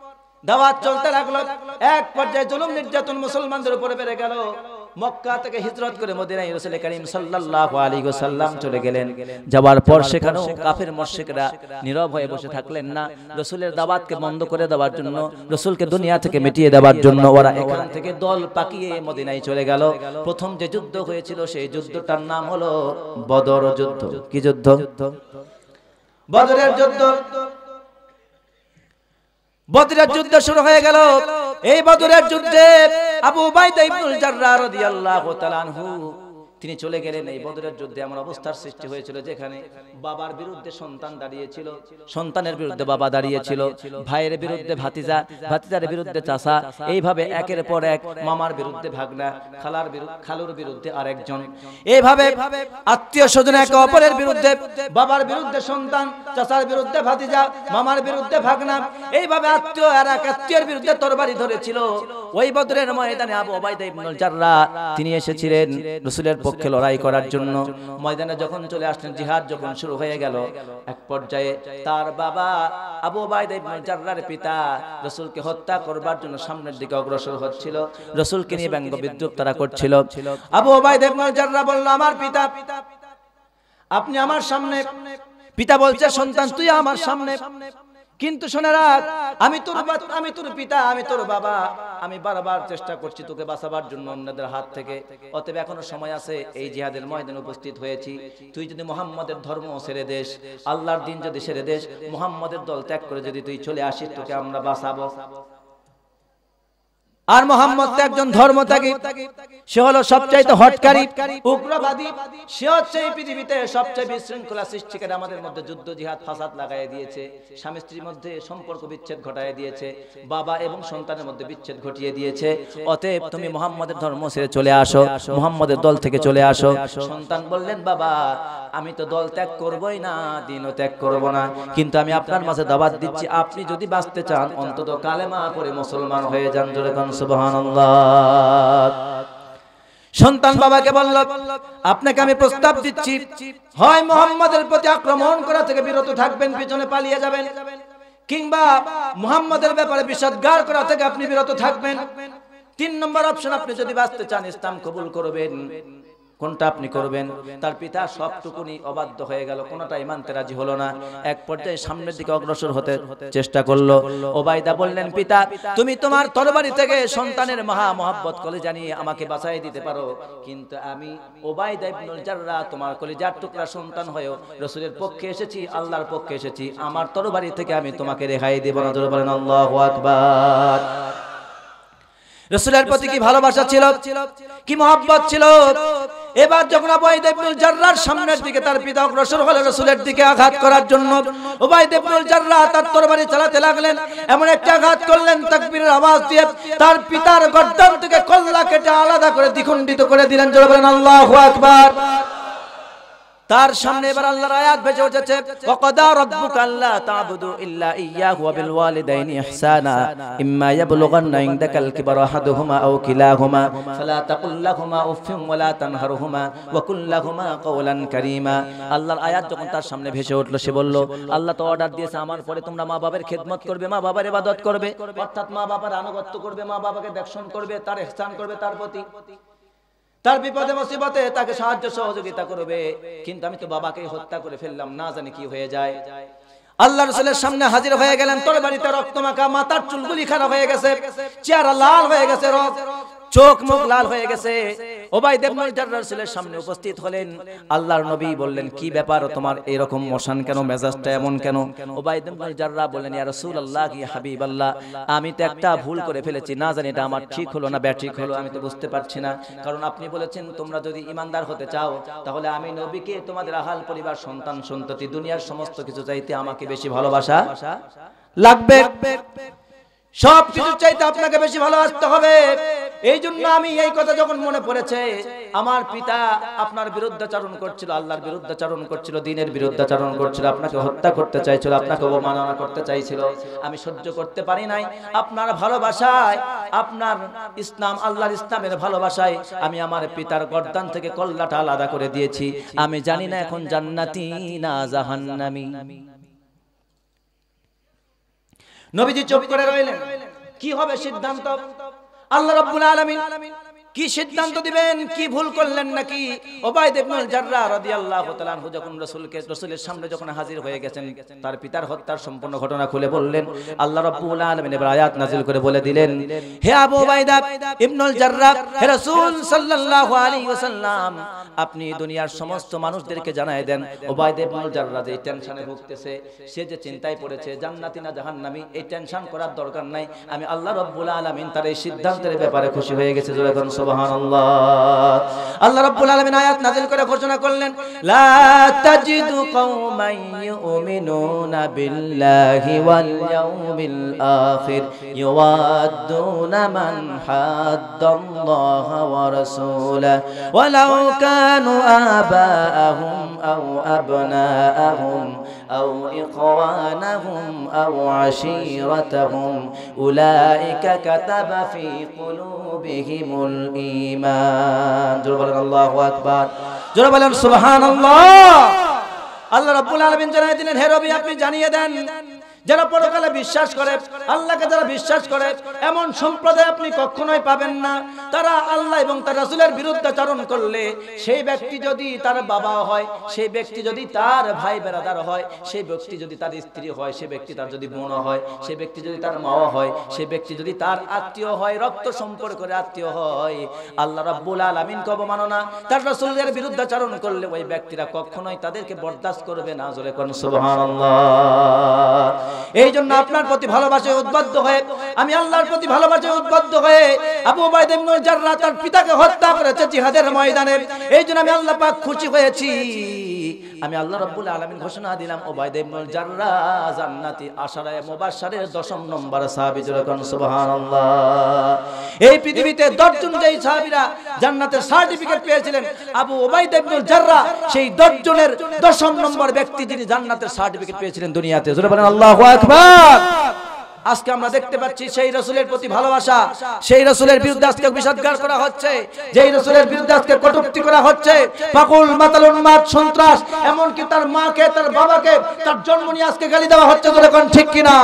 দাওয়াত চলতে লাগলো এক পর্যায়ে জুলুম নির্যাতন মুসলমানদের উপরে বেড়ে গেল মক্কা থেকে হিজরত করে মদিনায় রাসূল করিম সাল্লাল্লাহু আলাইহি ওয়াসাল্লাম চলে গেলেন যাওয়ার পর সেখানেও কাফের মুশরিকরা নীরব হয়ে বসে থাকলেন না রাসূলের দাওয়াতকে বন্ধ করে দেওয়ার জন্য রাসূলকে দুনিয়া থেকে মিটিয়ে দেওয়ার জন্য ওরা এখান থেকে দল পাকিয়ে মদিনায় চলে গেল প্রথম যে যুদ্ধ হয়েছিল সেই যুদ্ধটার নাম হলো বদর যুদ্ধ কি যুদ্ধ বদরের যুদ্ধ বদরের যুদ্ধ শুরু হয়ে গেল এই বদরের যুদ্ধে আবু বাইদা ইবনুল জাররা রাদিয়াল্লাহু তাআলা আনহু তিনি চলে গেলেন এই বদরের যুদ্ধে এমন অবস্থার সৃষ্টি হয়েছিল যেখানে বাবার বিরুদ্ধে সন্তান দাঁড়িয়েছিল সন্তানের বিরুদ্ধে বাবা দাঁড়িয়েছিল ভাইয়ের বিরুদ্ধে ভাতিজা ভাতিজার বিরুদ্ধে চাষা এইভাবে একের পর এক মামার বিরুদ্ধে ভাগনা খালার খালুর বিরুদ্ধে আরেকজন এইভাবে আত্মীয় স্বজন একে অপরের বিরুদ্ধে বাবার বিরুদ্ধে সন্তান চাষার বিরুদ্ধে ভাতিজা মামার বিরুদ্ধে ভাগনা এইভাবে আত্মীয় আর এক আত্মীয়ের বিরুদ্ধে তরবারি ধরেছিল ওই বদরের ময়দানে আবু ওবায়দা ইবনুল জাররা তিনি এসেছিলেন রাসূলের পক্ষে লড়াই করার জন্য ময়দানে যখন চলে আসলেন জিহাদ যখন শুরু হয়ে গেল এক পর্যায়ে তার বাবা আবু জার্রার পিতা রসুলকে হত্যা করবার জন্য সামনের দিকে অগ্রসর হচ্ছিল রসুলকে নিয়ে ব্যঙ্গ বিদ্রুপ তারা করছিল আবু ওবায়দেব জার্রা বলল আমার পিতা আপনি আমার সামনে পিতা বলছে সন্তান তুই আমার সামনে কিন্তু সোনারাত আমি তোর আমি তোর পিতা আমি তোর বাবা আমি বারবার চেষ্টা করছি তোকে বাঁচাবার জন্য অন্যদের হাত থেকে অতএব এখনো সময় আছে এই জিহাদের ময়দানে উপস্থিত হয়েছি তুই যদি মোহাম্মদের ধর্ম ছেড়ে দেশ আল্লাহর দিন যদি ছেড়ে দেশ মোহাম্মদের দল ত্যাগ করে যদি তুই চলে আসিস তোকে আমরা বাঁচাবো আর মোহাম্মদ তো একজন ধর্মত্যাগী সে হলো সবচাইতে হটকারী উগ্রবাদী সে হচ্ছে এই পৃথিবীতে সবচেয়ে বিশৃঙ্খলা সৃষ্টিকারী আমাদের মধ্যে যুদ্ধ জিহাদ ফাসাদ লাগাই দিয়েছে স্বামী স্ত্রীর মধ্যে সম্পর্ক বিচ্ছেদ ঘটাই দিয়েছে বাবা এবং সন্তানের মধ্যে বিচ্ছেদ ঘটিয়ে দিয়েছে অতএব তুমি মোহাম্মদের ধর্ম ছেড়ে চলে আসো মোহাম্মদের দল থেকে চলে আসো সন্তান বললেন বাবা আমি তো দল ত্যাগ করবই না দিনও ত্যাগ করব না কিন্তু আমি আপনার মাঝে দাবাত দিচ্ছি আপনি যদি বাঁচতে চান অন্তত কালেমা করে মুসলমান হয়ে যান জোরে সন্তান বাবাকে বলল আপনাকে আমি প্রস্তাব দিচ্ছি হয় মোহাম্মদের প্রতি আক্রমণ করা থেকে বিরত থাকবেন পিছনে পালিয়ে যাবেন কিংবা মোহাম্মদের ব্যাপারে বিষদগার করা থেকে আপনি বিরত থাকবেন তিন নম্বর অপশন আপনি যদি বাঁচতে চান ইসলাম কবুল করবেন কোনটা আপনি করবেন তার পিতা সবটুকুনি অবাধ্য হয়ে গেল কোনটা ইমানতে রাজি হলো না এক পর্যায়ে সামনের দিকে অগ্রসর হতে চেষ্টা করলো ওবায়দা বললেন পিতা তুমি তোমার তরবারি থেকে সন্তানের মহা মহাব্বত কলে জানিয়ে আমাকে বাঁচাই দিতে পারো কিন্তু আমি ওবায়দা ইবনুল জাররা তোমার কলিজার টুকরা সন্তান হয়েও রসুলের পক্ষে এসেছি আল্লাহর পক্ষে এসেছি আমার তরবারি থেকে আমি তোমাকে রেহাই দেব না বলেন আল্লাহু আকবার রসুলের প্রতি কি ভালোবাসা ছিল কি মহাব্বত ছিল এবার যখন ওবায়দ সামনের দিকে তার পিতা অগ্রসর হলো রসুলের দিকে আঘাত করার জন্য ওবায়দ ইবনুল তার তরবারি চালাতে লাগলেন এমন একটা আঘাত করলেন তাকবীরের আওয়াজ দিয়ে তার পিতার গর্দন থেকে কল্লা কেটে আলাদা করে দ্বিখণ্ডিত করে দিলেন জোরে বলেন আল্লাহু আকবার তার সামনে এবার আল্লাহর আয়াত ভেসে উঠেছে ওয়াকাদা রাব্বুকা আল্লা তা'বুদু ইল্লা ইয়াহু ওয়া বিল ওয়ালিদাইনি ইহসানা ইম্মা ইয়াবলুগান্না ইনদাকাল কিবারা আহাদুহুমা আও কিলাহুমা ফালা তাকুল লাহুমা উফফিন ওয়া লা তানহারহুমা ওয়া কুল লাহুমা কাওলান কারীমা আল্লাহর আয়াত যখন তার সামনে ভেসে উঠলো সে বলল আল্লাহ তো অর্ডার দিয়েছে আমার পরে তোমরা মা বাবার খেদমত করবে মা বাবার ইবাদত করবে অর্থাৎ মা বাবার আনুগত্য করবে মা বাবাকে দেখশন করবে তার ইহসান করবে তার প্রতি তার বিপদে মুসিবতে তাকে সাহায্য সহযোগিতা করবে কিন্তু আমি তো বাবাকে হত্যা করে ফেললাম না জানি কি হয়ে যায় আল্লাহ রসুলের সামনে হাজির হয়ে গেলেন তোর বাড়িতে রক্ত মাখা মাথার চুলগুলি খারাপ হয়ে গেছে চেহারা লাল হয়ে গেছে রক্ত চোখ মুখ লাল হয়ে গেছে ওবাই দেবনাইটার রাসূলের সামনে উপস্থিত হলেন আল্লাহর নবী বললেন কি ব্যাপার তোমার এরকম মশান কেন মেজাজটা এমন কেন ওবাই দেবনাল জাররা বললেন ইয়া রাসূলুল্লাহ কি হাবিবাল্লাহ আমি তো একটা ভুল করে ফেলেছি না জানি এটা আমার ঠিক হলো না ব্যাটিক হলো আমি তো বুঝতে পারছি না কারণ আপনি বলেছেন তোমরা যদি ইমানদার হতে চাও তাহলে আমি নবীকে তোমাদের আহাল পরিবার সন্তান সন্ততি দুনিয়ার সমস্ত কিছু চাইতে আমাকে বেশি ভালোবাসা লাগবে সব কিছু চাইতে আপনাকে বেশি ভালোবাসতে হবে এই জন্য আমি এই কথা যখন মনে পড়েছে আমার পিতা আপনার বিরুদ্ধাচারণ করছিল আল্লাহর বিরুদ্ধাচারণ করছিল দিনের বিরুদ্ধাচারণ করছিল আপনাকে হত্যা করতে চাইছিল আপনাকে অবমাননা করতে চাইছিল আমি সহ্য করতে পারি নাই আপনার ভালোবাসায় আপনার ইসলাম আল্লাহর ইসলামের ভালোবাসায় আমি আমার পিতার গর্দান থেকে কল্লাটা আলাদা করে দিয়েছি আমি জানি না এখন জান্নাতি না জাহান্নামি নবীজি চুপ করে রইলেন কি হবে সিদ্ধান্ত আল্লাহ রাব্বুল আলামিন কি সিদ্ধান্ত দিবেন কি ভুল করলেন নাকি ওবায়দ জাররা রাদিয়াল্লাহু তাআলা আনহু যখন রাসূলকে রাসূলের সামনে যখন হাজির হয়ে গেছেন তার পিতার হত্যার সম্পূর্ণ ঘটনা খুলে বললেন আল্লাহ রাব্বুল আলামিন আয়াত নাযিল করে বলে দিলেন হে আবু জাররা হে রাসূল সাল্লাল্লাহু আলাইহি ওয়াসাল্লাম আপনি দুনিয়ার সমস্ত মানুষদেরকে জানায় দেন ওবায়দ ইবনুল জাররা যে টেনশনে ভুগতেছে সে যে চিন্তায় পড়েছে জান্নাতি না জাহান্নামী এই টেনশন করার দরকার নাই আমি আল্লাহ রাব্বুল আলামিন তার এই সিদ্ধান্তের ব্যাপারে খুশি হয়ে গেছে জোরে سبحان الله الله رب العالمين آيات نازل كرة خرشنا كلن لا تجد قوما يؤمنون بالله واليوم الآخر يوادون من حد الله ورسوله ولو كانوا آباءهم أو أبناءهم أو إخوانهم أو عشيرتهم أولئك كتب في قلوبهم الإيمان جرب الله أكبر جرب سبحان الله الله رب العالمين জানিয়ে দিলেন হে রবি আপনি যারা পরকালে বিশ্বাস করে আল্লাহকে যারা বিশ্বাস করে এমন সম্প্রদায় আপনি কখনোই পাবেন না তারা আল্লাহ এবং তার রাসুলের বিরুদ্ধে চারণ করলে সেই ব্যক্তি যদি তার বাবা হয় সেই ব্যক্তি যদি তার ভাই বেড়াদার হয় সেই ব্যক্তি যদি তার স্ত্রী হয় সেই ব্যক্তি তার যদি বোন হয় সেই ব্যক্তি যদি তার মাও হয় সেই ব্যক্তি যদি তার আত্মীয় হয় রক্ত সম্পর্কের আত্মীয় হয় আল্লাহ রাব্বুল আলামিন কব অবমাননা তার রাসুলের বিরুদ্ধে চারণ করলে ওই ব্যক্তিরা কখনোই তাদেরকে বরদাস্ত করবে না জোরে কোন সুবহানাল্লাহ এই জন্য আপনার প্রতি ভালোবাসায় উদ্বদ্ধ হয়ে আমি আল্লাহর প্রতি ভালোবাসায় উদ্বদ্ধ হয়ে আবু উবাইদ ইবনে জাররা তার পিতাকে হত্যা করেছে জিহাদের ময়দানে এই জন্য আমি আল্লাহ পাক খুশি হয়েছি আমি আল্লাহ রব্বুল আলমিন ঘোষণা দিলাম ওবায়দা ইবনুল জাররা জান্নাতি আশারায় মুবাশশারের দশম নম্বর সাহাবি যখন সুবহানাল্লাহ এই পৃথিবীতে দশজন যেই সাহাবিরা জান্নাতের সার্টিফিকেট পেয়েছিলেন আবু ওবায়দা ইবনুল জাররা সেই দশজনের দশম নম্বর ব্যক্তি যিনি জান্নাতের সার্টিফিকেট পেয়েছিলেন দুনিয়াতে জোরে বলেন আল্লাহু আকবার আজকে আমরা দেখতে পাচ্ছি সেই রসুলের প্রতি ভালোবাসা সেই রসুলের বিরুদ্ধে আজকে বিষাদগার করা হচ্ছে যেই রসুলের বিরুদ্ধে আজকে কটুক্তি করা হচ্ছে পাকুল মাতাল উন্মাদ সন্ত্রাস এমনকি তার মাকে তার বাবাকে তার জন্ম নিয়ে আজকে গালি দেওয়া হচ্ছে তোর এখন ঠিক কিনা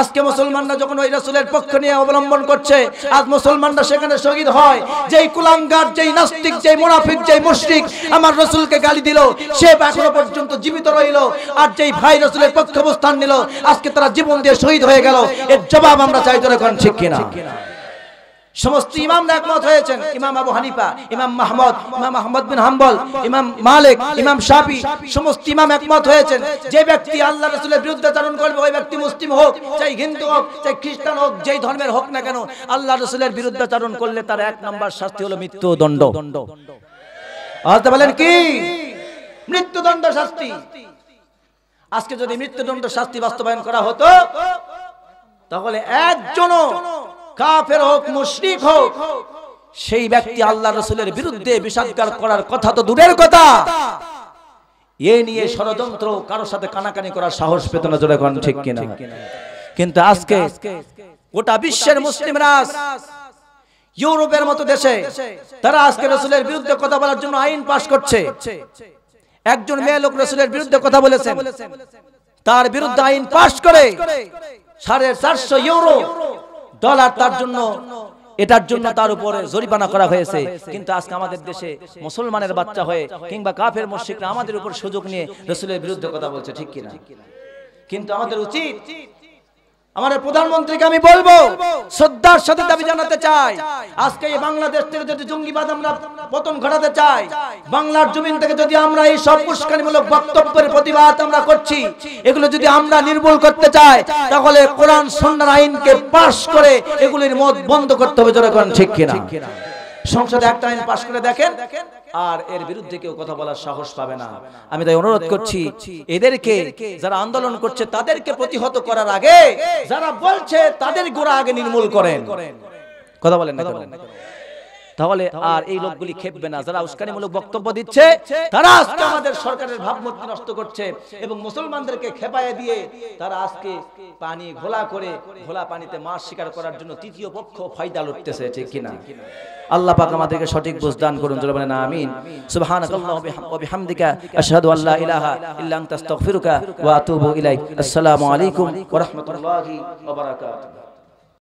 আজকে মুসলমানরা যখন ওই রাসুলের পক্ষ নিয়ে অবলম্বন করছে আজ মুসলমানরা সেখানে শহীদ হয় যেই কুলাঙ্গার যেই নাস্তিক যেই মুনাফিক যেই মুশরিক আমার রসুলকে গালি দিল সে এখনো পর্যন্ত জীবিত রইল আর যেই ভাই রসুলের পক্ষে অবস্থান নিল আজকে তারা জীবন দিয়ে শহীদ হয়ে গেল এর জবাব আমরা চাই ধরে ঠিক কিনা সমস্ত ইমামরা একমত হয়েছেন ইমাম আবু হানিফা ইমাম মাহমদ ইমাম মাহমদ বিন হাম্বল ইমাম মালিক ইমাম শাফি সমস্ত ইমাম একমত হয়েছেন যে ব্যক্তি আল্লাহ রাসূলের বিরুদ্ধে আচরণ করবে ওই ব্যক্তি মুসলিম হোক চাই হিন্দু হোক চাই খ্রিস্টান হোক যেই ধর্মের হোক না কেন আল্লাহ রাসূলের বিরুদ্ধে আচরণ করলে তার এক নম্বর শাস্তি হলো মৃত্যুদণ্ড আসতে বলেন কি মৃত্যুদণ্ড শাস্তি আজকে যদি মৃত্যুদণ্ড শাস্তি বাস্তবায়ন করা হতো তাহলে একজনও কাফের হোক মুশরিক হোক সেই ব্যক্তি আল্লাহ রসুলের বিরুদ্ধে বিষাদগার করার কথা তো দূরের কথা এ নিয়ে ষড়যন্ত্র কারো সাথে কানাকানি করার সাহস পেত না জোরে করেন ঠিক কিনা কিন্তু আজকে গোটা বিশ্বের মুসলিম রাজ ইউরোপের মতো দেশে তারা আজকে রসুলের বিরুদ্ধে কথা বলার জন্য আইন পাশ করছে একজন মেয়ে লোক রসুলের বিরুদ্ধে কথা বলেছে তার বিরুদ্ধে আইন পাশ করে সাড়ে চারশো ইউরো ডলার তার জন্য এটার জন্য তার উপরে জরিমানা করা হয়েছে কিন্তু আজকে আমাদের দেশে মুসলমানের বাচ্চা হয়ে কিংবা কাফের মসজিদরা আমাদের উপর সুযোগ নিয়ে রসুলের বিরুদ্ধে কথা বলছে ঠিক কিনা কিন্তু আমাদের উচিত আমাদের প্রধানমন্ত্রীকে আমি বলবো শ্রদ্ধার সাথে দাবি জানাতে চাই আজকে এই বাংলাদেশ থেকে যদি জঙ্গিবাদ আমরা পতন ঘটাতে চাই বাংলার জমিন থেকে যদি আমরা এই সব পুরস্কারমূলক বক্তব্যের প্রতিবাদ আমরা করছি এগুলো যদি আমরা নির্মূল করতে চাই তাহলে কোরআন সন্ন্যার আইনকে পাশ করে এগুলির মত বন্ধ করতে হবে জনগণ ঠিক কিনা সংসদে একটা আইন পাশ করে দেখেন আর এর বিরুদ্ধে কেউ কথা বলার সাহস পাবে না আমি তাই অনুরোধ করছি এদেরকে যারা আন্দোলন করছে তাদেরকে প্রতিহত করার আগে যারা বলছে তাদের গোড়া আগে নির্মূল করেন কথা বলেন না তাহলে আর এই লোকগুলি খেপবে না যারা উস্কানিমূলক বক্তব্য দিচ্ছে তারা আজকে আমাদের সরকারের ভাবমূর্তি নষ্ট করছে এবং মুসলমানদেরকে খেপায় দিয়ে তারা আজকে পানি ঘোলা করে ঘোলা পানিতে মাছ শিকার করার জন্য তৃতীয় পক্ষ ফায়দা লুটতেছে ঠিক কিনা আল্লাহ পাক আমাদেরকে সঠিক বুঝ দান করুন জোরে বলেন আমিন সুবহানাকাল্লাহু ওয়া বিহামদিকা আশহাদু আল্লা ইলাহা ইল্লা আনতা আস্তাগফিরুকা ওয়া আতুবু ইলাইক আসসালামু আলাইকুম ওয়া রাহমাতুল্লাহি ওয়া বারাকাতুহু